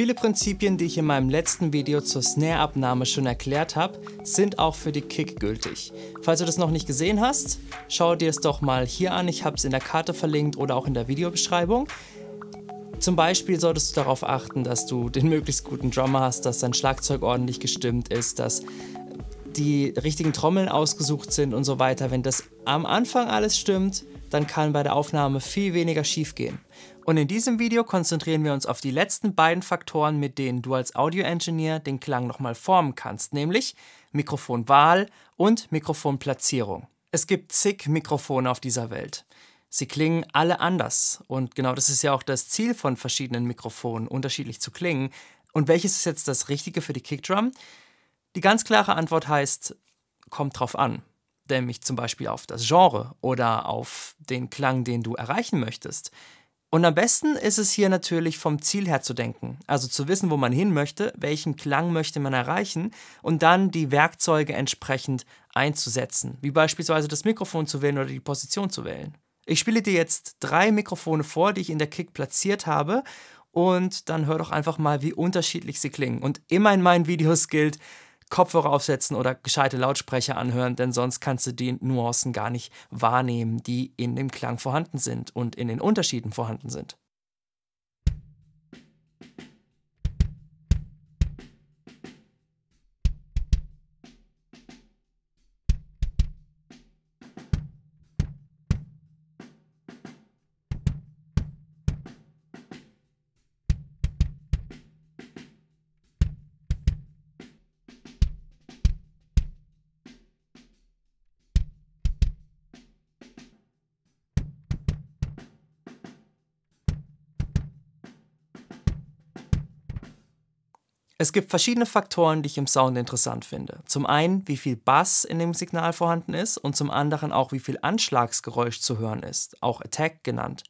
Viele Prinzipien, die ich in meinem letzten Video zur Snare-Abnahme schon erklärt habe, sind auch für die Kick gültig. Falls du das noch nicht gesehen hast, schau dir es doch mal hier an, ich habe es in der Karte verlinkt oder auch in der Videobeschreibung. Zum Beispiel solltest du darauf achten, dass du den möglichst guten Drummer hast, dass dein Schlagzeug ordentlich gestimmt ist, dass die richtigen Trommeln ausgesucht sind und so weiter. Wenn das am Anfang alles stimmt, dann kann bei der Aufnahme viel weniger schiefgehen. Und in diesem Video konzentrieren wir uns auf die letzten beiden Faktoren, mit denen du als Audio-Engineer den Klang nochmal formen kannst, nämlich Mikrofonwahl und Mikrofonplatzierung. Es gibt zig Mikrofone auf dieser Welt. Sie klingen alle anders und genau das ist ja auch das Ziel von verschiedenen Mikrofonen, unterschiedlich zu klingen. Und welches ist jetzt das Richtige für die Kickdrum? Die ganz klare Antwort heißt, kommt drauf an achte mich zum Beispiel auf das Genre oder auf den Klang, den du erreichen möchtest. Und am besten ist es hier natürlich vom Ziel her zu denken, also zu wissen, wo man hin möchte, welchen Klang möchte man erreichen und dann die Werkzeuge entsprechend einzusetzen, wie beispielsweise das Mikrofon zu wählen oder die Position zu wählen. Ich spiele dir jetzt drei Mikrofone vor, die ich in der Kick platziert habe und dann hör doch einfach mal, wie unterschiedlich sie klingen. Und immer in meinen Videos gilt, Kopfhörer aufsetzen oder gescheite Lautsprecher anhören, denn sonst kannst du die Nuancen gar nicht wahrnehmen, die in dem Klang vorhanden sind und in den Unterschieden vorhanden sind. Es gibt verschiedene Faktoren, die ich im Sound interessant finde. Zum einen, wie viel Bass in dem Signal vorhanden ist und zum anderen auch, wie viel Anschlagsgeräusch zu hören ist, auch Attack genannt.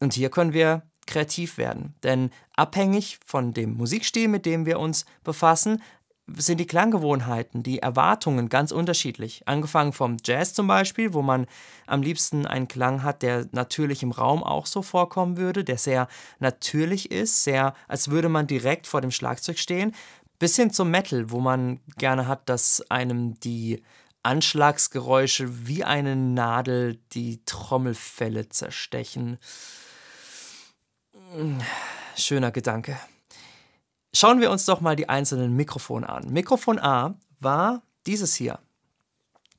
Und hier können wir kreativ werden, denn abhängig von dem Musikstil, mit dem wir uns befassen, sind die Klanggewohnheiten, die Erwartungen ganz unterschiedlich. Angefangen vom Jazz zum Beispiel, wo man am liebsten einen Klang hat, der natürlich im Raum auch so vorkommen würde, der sehr natürlich ist, sehr, als würde man direkt vor dem Schlagzeug stehen, bis hin zum Metal, wo man gerne hat, dass einem die Anschlagsgeräusche wie eine Nadel die Trommelfelle zerstechen. Schöner Gedanke. Schauen wir uns doch mal die einzelnen Mikrofone an. Mikrofon A war dieses hier,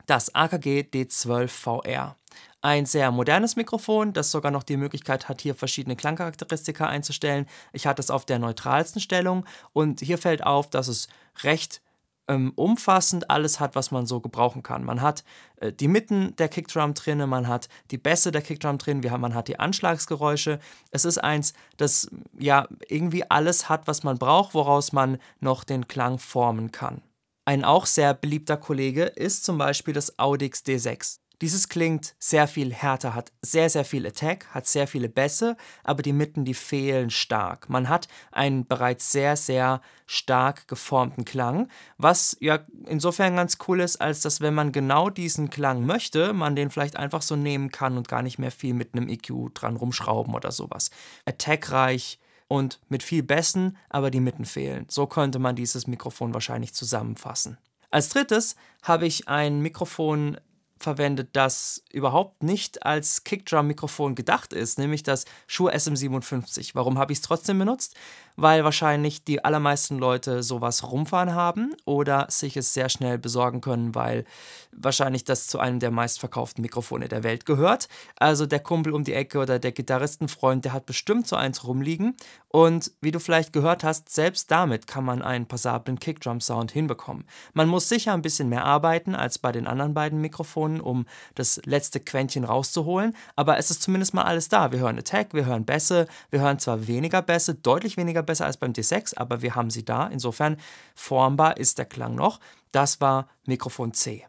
das AKG D12 VR. Ein sehr modernes Mikrofon, das sogar noch die Möglichkeit hat, hier verschiedene Klangcharakteristika einzustellen. Ich hatte es auf der neutralsten Stellung und hier fällt auf, dass es recht ähm, umfassend alles hat, was man so gebrauchen kann. Man hat äh, die Mitten der Kickdrum drin, man hat die Bässe der Kickdrum drin, wir haben, man hat die Anschlagsgeräusche. Es ist eins, das ja irgendwie alles hat, was man braucht, woraus man noch den Klang formen kann. Ein auch sehr beliebter Kollege ist zum Beispiel das Audix D6. Dieses klingt sehr viel härter, hat sehr, sehr viel Attack, hat sehr viele Bässe, aber die Mitten, die fehlen stark. Man hat einen bereits sehr, sehr stark geformten Klang, was ja insofern ganz cool ist, als dass, wenn man genau diesen Klang möchte, man den vielleicht einfach so nehmen kann und gar nicht mehr viel mit einem EQ dran rumschrauben oder sowas. Attackreich, und mit viel Bässen, aber die Mitten fehlen. So könnte man dieses Mikrofon wahrscheinlich zusammenfassen. Als drittes habe ich ein Mikrofon verwendet, das überhaupt nicht als Kickdrum-Mikrofon gedacht ist, nämlich das Shure SM57. Warum habe ich es trotzdem benutzt? Weil wahrscheinlich die allermeisten Leute sowas rumfahren haben oder sich es sehr schnell besorgen können, weil wahrscheinlich das zu einem der meistverkauften Mikrofone der Welt gehört. Also der Kumpel um die Ecke oder der Gitarristenfreund, der hat bestimmt so eins rumliegen. Und wie du vielleicht gehört hast, selbst damit kann man einen passablen Kickdrum-Sound hinbekommen. Man muss sicher ein bisschen mehr arbeiten als bei den anderen beiden Mikrofonen, Emotionen, um das letzte Quäntchen rauszuholen. Aber es ist zumindest mal alles da. Wir hören Attack, wir hören Bässe, wir hören zwar weniger Bässe, deutlich weniger Bässe als beim D6, aber wir haben sie da. Insofern formbar ist der Klang noch. Das war Mikrofon C.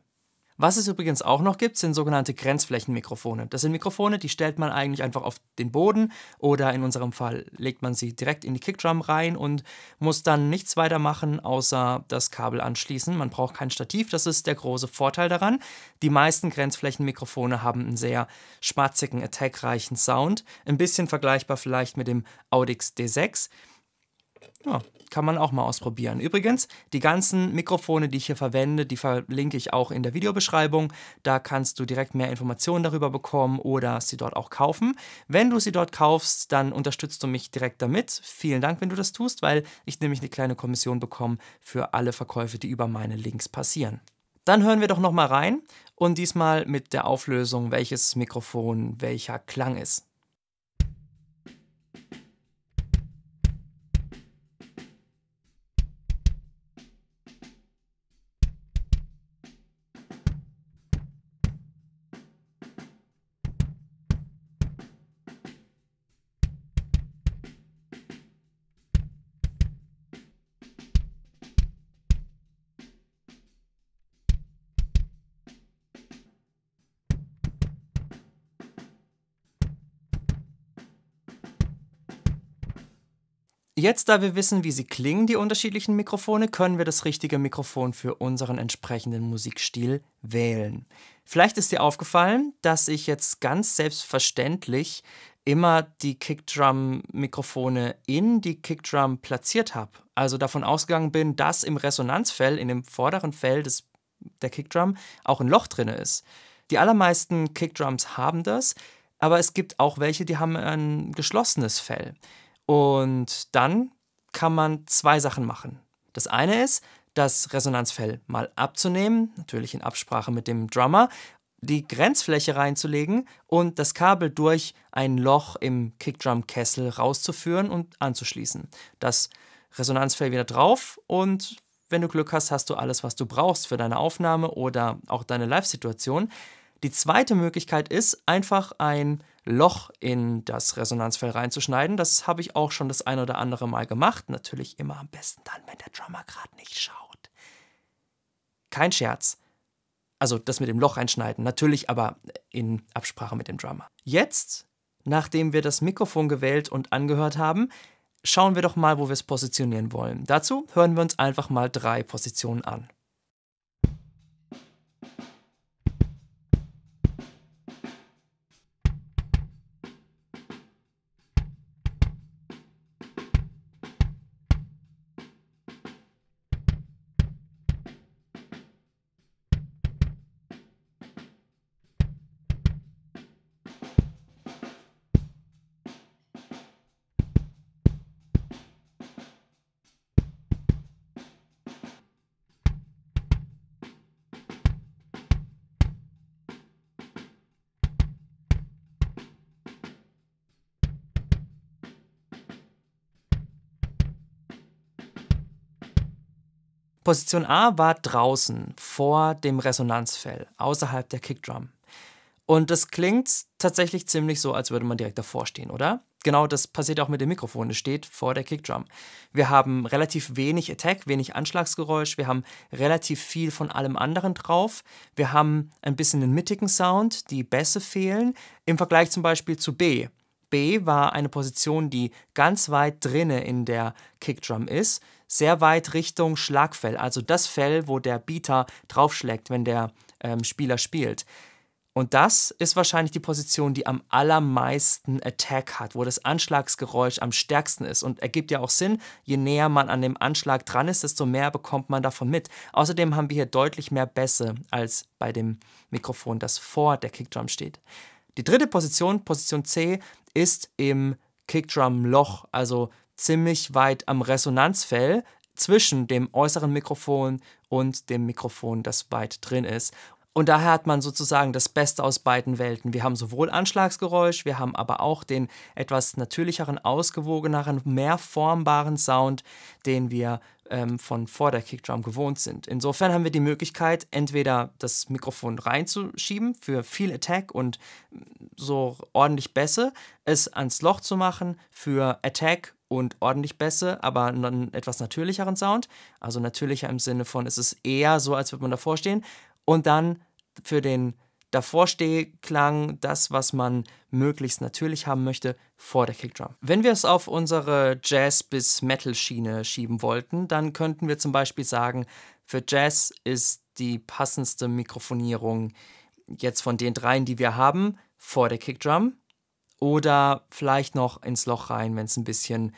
Was es übrigens auch noch gibt, sind sogenannte Grenzflächenmikrofone. Das sind Mikrofone, die stellt man eigentlich einfach auf den Boden oder in unserem Fall legt man sie direkt in die Kickdrum rein und muss dann nichts weiter machen, außer das Kabel anschließen. Man braucht kein Stativ, das ist der große Vorteil daran. Die meisten Grenzflächenmikrofone haben einen sehr schmatzigen, attackreichen Sound, ein bisschen vergleichbar vielleicht mit dem Audix D6. Ja, kann man auch mal ausprobieren. Übrigens, die ganzen Mikrofone, die ich hier verwende, die verlinke ich auch in der Videobeschreibung. Da kannst du direkt mehr Informationen darüber bekommen oder sie dort auch kaufen. Wenn du sie dort kaufst, dann unterstützt du mich direkt damit. Vielen Dank, wenn du das tust, weil ich nämlich eine kleine Kommission bekomme für alle Verkäufe, die über meine Links passieren. Dann hören wir doch nochmal rein und diesmal mit der Auflösung, welches Mikrofon welcher Klang ist. Jetzt, da wir wissen, wie sie klingen, die unterschiedlichen Mikrofone, können wir das richtige Mikrofon für unseren entsprechenden Musikstil wählen. Vielleicht ist dir aufgefallen, dass ich jetzt ganz selbstverständlich immer die Kickdrum-Mikrofone in die Kickdrum platziert habe. Also davon ausgegangen bin, dass im Resonanzfell, in dem vorderen Fell des, der Kickdrum, auch ein Loch drin ist. Die allermeisten Kickdrums haben das, aber es gibt auch welche, die haben ein geschlossenes Fell. Und dann kann man zwei Sachen machen. Das eine ist, das Resonanzfell mal abzunehmen, natürlich in Absprache mit dem Drummer, die Grenzfläche reinzulegen und das Kabel durch ein Loch im Kickdrum-Kessel rauszuführen und anzuschließen. Das Resonanzfell wieder drauf und wenn du Glück hast, hast du alles, was du brauchst für deine Aufnahme oder auch deine Live-Situation. Die zweite Möglichkeit ist, einfach ein Loch in das Resonanzfell reinzuschneiden. Das habe ich auch schon das ein oder andere Mal gemacht. Natürlich immer am besten dann, wenn der Drummer gerade nicht schaut. Kein Scherz. Also das mit dem Loch einschneiden, natürlich aber in Absprache mit dem Drummer. Jetzt, nachdem wir das Mikrofon gewählt und angehört haben, schauen wir doch mal, wo wir es positionieren wollen. Dazu hören wir uns einfach mal drei Positionen an. Position A war draußen, vor dem Resonanzfell, außerhalb der Kickdrum. Und das klingt tatsächlich ziemlich so, als würde man direkt davor stehen, oder? Genau das passiert auch mit dem Mikrofon, es steht vor der Kickdrum. Wir haben relativ wenig Attack, wenig Anschlagsgeräusch, wir haben relativ viel von allem anderen drauf. Wir haben ein bisschen einen mittigen Sound, die Bässe fehlen, im Vergleich zum Beispiel zu B. B war eine Position, die ganz weit drinne in der Kickdrum ist sehr weit Richtung Schlagfell, also das Fell, wo der Bieter draufschlägt, wenn der ähm, Spieler spielt. Und das ist wahrscheinlich die Position, die am allermeisten Attack hat, wo das Anschlagsgeräusch am stärksten ist. Und ergibt ja auch Sinn, je näher man an dem Anschlag dran ist, desto mehr bekommt man davon mit. Außerdem haben wir hier deutlich mehr Bässe als bei dem Mikrofon, das vor der Kickdrum steht. Die dritte Position, Position C, ist im Kickdrum-Loch, also ziemlich weit am Resonanzfell zwischen dem äußeren Mikrofon und dem Mikrofon, das weit drin ist. Und daher hat man sozusagen das Beste aus beiden Welten. Wir haben sowohl Anschlagsgeräusch, wir haben aber auch den etwas natürlicheren, ausgewogeneren, mehr formbaren Sound, den wir ähm, von vor der Kickdrum gewohnt sind. Insofern haben wir die Möglichkeit, entweder das Mikrofon reinzuschieben für viel Attack und mm, so ordentlich Bässe, es ans Loch zu machen für Attack und ordentlich Bässe, aber einen etwas natürlicheren Sound. Also natürlicher im Sinne von, es ist eher so, als würde man davor stehen. Und dann für den Davorstehklang, das, was man möglichst natürlich haben möchte, vor der Kickdrum. Wenn wir es auf unsere Jazz- bis Metal-Schiene schieben wollten, dann könnten wir zum Beispiel sagen, für Jazz ist die passendste Mikrofonierung jetzt von den dreien, die wir haben, vor der Kickdrum oder vielleicht noch ins Loch rein, wenn es ein bisschen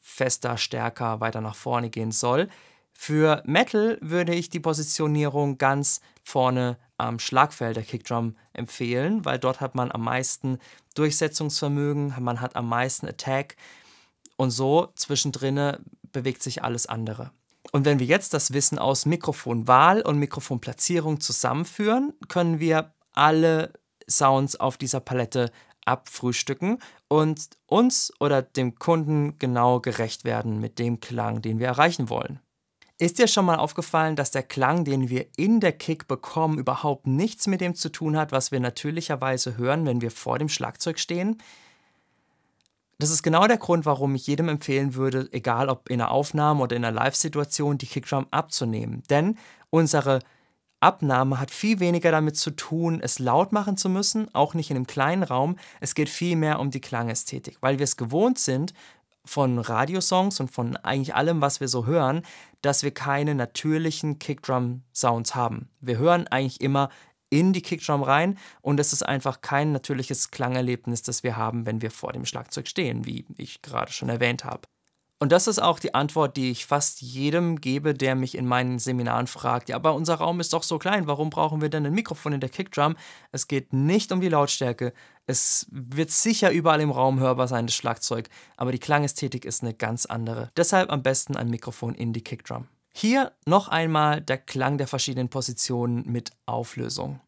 fester, stärker weiter nach vorne gehen soll. Für Metal würde ich die Positionierung ganz vorne am Schlagfeld der Kickdrum empfehlen, weil dort hat man am meisten Durchsetzungsvermögen, man hat am meisten Attack und so zwischendrin bewegt sich alles andere. Und wenn wir jetzt das Wissen aus Mikrofonwahl und Mikrofonplatzierung zusammenführen, können wir alle Sounds auf dieser Palette abfrühstücken und uns oder dem Kunden genau gerecht werden mit dem Klang, den wir erreichen wollen. Ist dir schon mal aufgefallen, dass der Klang, den wir in der Kick bekommen, überhaupt nichts mit dem zu tun hat, was wir natürlicherweise hören, wenn wir vor dem Schlagzeug stehen? Das ist genau der Grund, warum ich jedem empfehlen würde, egal ob in einer Aufnahme oder in einer Live-Situation, die Kickdrum abzunehmen. Denn unsere Abnahme hat viel weniger damit zu tun, es laut machen zu müssen, auch nicht in einem kleinen Raum. Es geht viel mehr um die Klangästhetik, weil wir es gewohnt sind, von Radiosongs und von eigentlich allem, was wir so hören, dass wir keine natürlichen Kickdrum-Sounds haben. Wir hören eigentlich immer in die Kickdrum rein und es ist einfach kein natürliches Klangerlebnis, das wir haben, wenn wir vor dem Schlagzeug stehen, wie ich gerade schon erwähnt habe. Und das ist auch die Antwort, die ich fast jedem gebe, der mich in meinen Seminaren fragt. Ja, aber unser Raum ist doch so klein, warum brauchen wir denn ein Mikrofon in der Kickdrum? Es geht nicht um die Lautstärke. Es wird sicher überall im Raum hörbar sein, das Schlagzeug, aber die Klangästhetik ist eine ganz andere. Deshalb am besten ein Mikrofon in die Kickdrum. Hier noch einmal der Klang der verschiedenen Positionen mit Auflösung.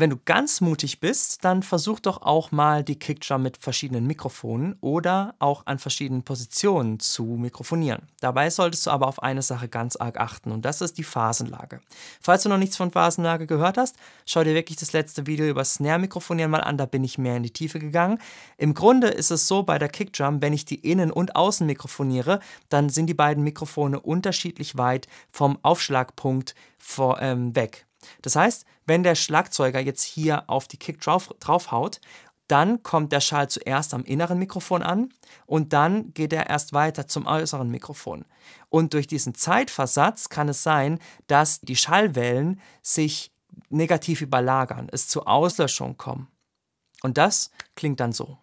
Wenn du ganz mutig bist, dann versuch doch auch mal die Kickdrum mit verschiedenen Mikrofonen oder auch an verschiedenen Positionen zu mikrofonieren. Dabei solltest du aber auf eine Sache ganz arg achten und das ist die Phasenlage. Falls du noch nichts von Phasenlage gehört hast, schau dir wirklich das letzte Video über Snare-Mikrofonieren mal an, da bin ich mehr in die Tiefe gegangen. Im Grunde ist es so bei der Kickdrum, wenn ich die Innen- und Außen mikrofoniere, dann sind die beiden Mikrofone unterschiedlich weit vom Aufschlagpunkt vor, ähm, weg. Das heißt, wenn der Schlagzeuger jetzt hier auf die Kick drauf, draufhaut, dann kommt der Schall zuerst am inneren Mikrofon an und dann geht er erst weiter zum äußeren Mikrofon. Und durch diesen Zeitversatz kann es sein, dass die Schallwellen sich negativ überlagern, es zu Auslöschung kommen. Und das klingt dann so.